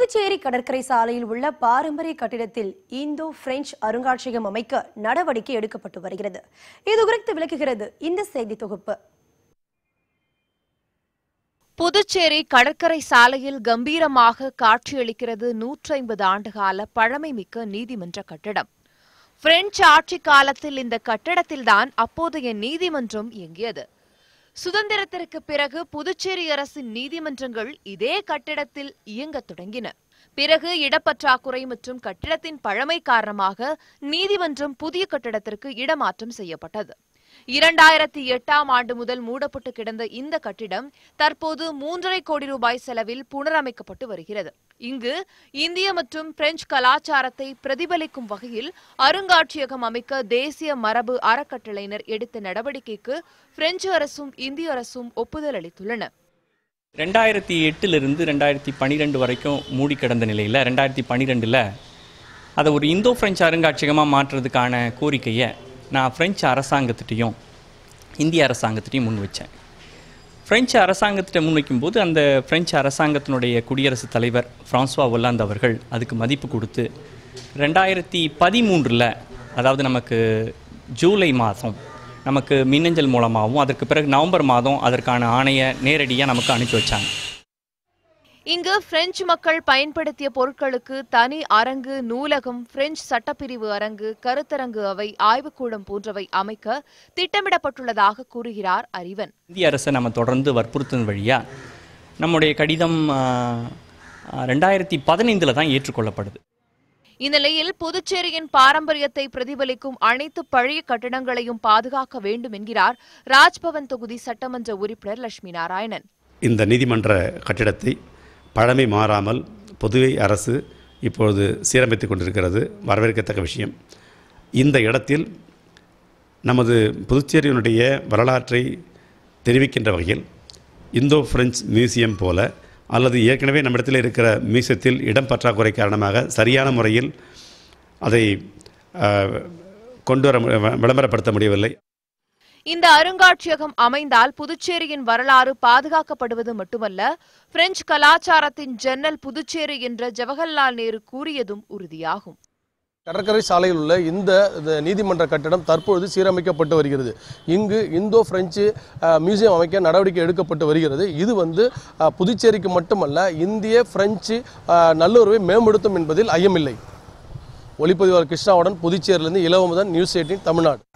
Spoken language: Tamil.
புதுச்சேரி கடற்கரை சாலையில் உள்ள பாரம்பரிய கட்டிடத்தில் இந்தோ பிரெஞ்சு அருங்காட்சியகம் அமைக்க நடவடிக்கை எடுக்கப்பட்டு வருகிறது இது குறித்து விளக்குகிறது இந்த செய்தி தொகுப்பு புதுச்சேரி கடற்கரை சாலையில் கம்பீரமாக காட்சியளிக்கிறது நூற்றி ஐம்பது ஆண்டுகால பழமை மிக்க நீதிமன்ற கட்டிடம் பிரெஞ்சு ஆட்சி காலத்தில் இந்த கட்டிடத்தில்தான் அப்போதைய நீதிமன்றம் இயங்கியது சுதந்திரத்திற்கு பிறகு புதுச்சேரி அரசின் நீதிமன்றங்கள் இதே கட்டிடத்தில் இயங்கத் தொடங்கின பிறகு இடப்பற்றாக்குறை மற்றும் கட்டிடத்தின் பழமை காரணமாக நீதிமன்றம் புதிய கட்டிடத்திற்கு இடமாற்றம் செய்யப்பட்டது இரண்டாயிரத்தி எட்டாம் ஆண்டு முதல் மூடப்பட்டு கிடந்த இந்த கட்டிடம் தற்போது மூன்றரை கோடி ரூபாய் செலவில் புனரமைக்கப்பட்டு வருகிறது இங்கு இந்திய மற்றும் பிரெஞ்சு கலாச்சாரத்தை பிரதிபலிக்கும் வகையில் அருங்காட்சியகம் அமைக்க தேசிய மரபு அறக்கட்டளையினர் எடுத்த நடவடிக்கைக்கு பிரெஞ்சு அரசும் இந்திய அரசும் ஒப்புதல் அளித்துள்ளன ரெண்டாயிரத்தி எட்டிலிருந்து ரெண்டாயிரத்தி பன்னிரெண்டு வரைக்கும் மூடி கிடந்த நிலையில் ரெண்டாயிரத்தி பன்னிரெண்டில் அதை ஒரு இந்தோ பிரெஞ்சு அருங்காட்சியகமாக மாற்றுறதுக்கான கோரிக்கையை நான் ஃப்ரெஞ்சு அரசாங்கத்திட்டையும் இந்திய அரசாங்கத்திட்டையும் முன் வச்சேன் ஃப்ரெஞ்சு அரசாங்கத்திட்ட முன் வைக்கும்போது அந்த ஃப்ரெஞ்சு அரசாங்கத்தினுடைய குடியரசுத் தலைவர் ஃப்ரான்ஸ்வா ஒல்லாந்த் அவர்கள் அதுக்கு மதிப்பு கொடுத்து ரெண்டாயிரத்தி பதிமூன்றில் அதாவது நமக்கு ஜூலை மாதம் நமக்கு மின்னஞ்சல் மூலமாகவும் அதற்கு பிறகு நவம்பர் மாதம் அதற்கான ஆணையை நேரடியாக நமக்கு அனுப்பி வச்சாங்க இங்கு பிரெஞ்சு மக்கள் பயன்படுத்திய பொருட்களுக்கு தனி அரங்கு நூலகம் பிரெஞ்சு சட்டப்பிரிவு அரங்கு கருத்தரங்கு அவை ஆய்வுக்கூடம் போன்றவை அமைக்க திட்டமிடப்பட்டுள்ளதாக கூறுகிறார் அறிவன் இந்திய அரசு நம்ம தொடர்ந்து வற்புறுத்தும் வழியா நம்முடைய கடிதம் ரெண்டாயிரத்தி பதினைந்துல தான் ஏற்றுக்கொள்ளப்படுது இந்நிலையில் புதுச்சேரியின் பாரம்பரியத்தை பிரதிபலிக்கும் அனைத்து பழைய கட்டிடங்களையும் பாதுகாக்க வேண்டும் என்கிறார் ராஜ்பவன் தொகுதி சட்டமன்ற உறுப்பினர் லட்சுமி நாராயணன் இந்த நீதிமன்ற கட்டிடத்தை பழமை மாறாமல் புதுவை அரசு இப்பொழுது சீரமைத்து கொண்டிருக்கிறது வரவேற்கத்தக்க விஷயம் இந்த இடத்தில் நமது புதுச்சேரியினுடைய வரலாற்றை தெரிவிக்கின்ற வகையில் இந்தோ பிரெஞ்சு மியூசியம் போல அல்லது ஏற்கனவே நம்மிடத்தில் இருக்கிற மியூசியத்தில் இடம் பற்றாக்குறை காரணமாக சரியான முறையில் அதை கொண்டு வர விளம்பரப்படுத்த முடியவில்லை இந்த அருங்காட்சியகம் அமைந்தால் புதுச்சேரியின் வரலாறு பாதுகாக்கப்படுவது மட்டுமல்ல பிரெஞ்சு கலாச்சாரத்தின் ஜன்னல் புதுச்சேரி என்ற ஜவஹர்லால் நேரு கூறியதும் உறுதியாகும் கடற்கரை சாலையில் உள்ள இந்த நீதிமன்ற கட்டடம் தற்பொழுது சீரமைக்கப்பட்டு வருகிறது இங்கு இந்தோ பிரெஞ்சு மியூசியம் அமைக்க நடவடிக்கை எடுக்கப்பட்டு வருகிறது இது வந்து புதுச்சேரிக்கு மட்டுமல்ல இந்திய பிரெஞ்சு நல்லுறவை மேம்படுத்தும் என்பதில் ஐயமில்லை ஒளிப்பதிவாளர் கிருஷ்ணாவுடன் புதுச்சேரியிலிருந்து இலவமுதன் நியூஸ் எயிட்டின் தமிழ்நாடு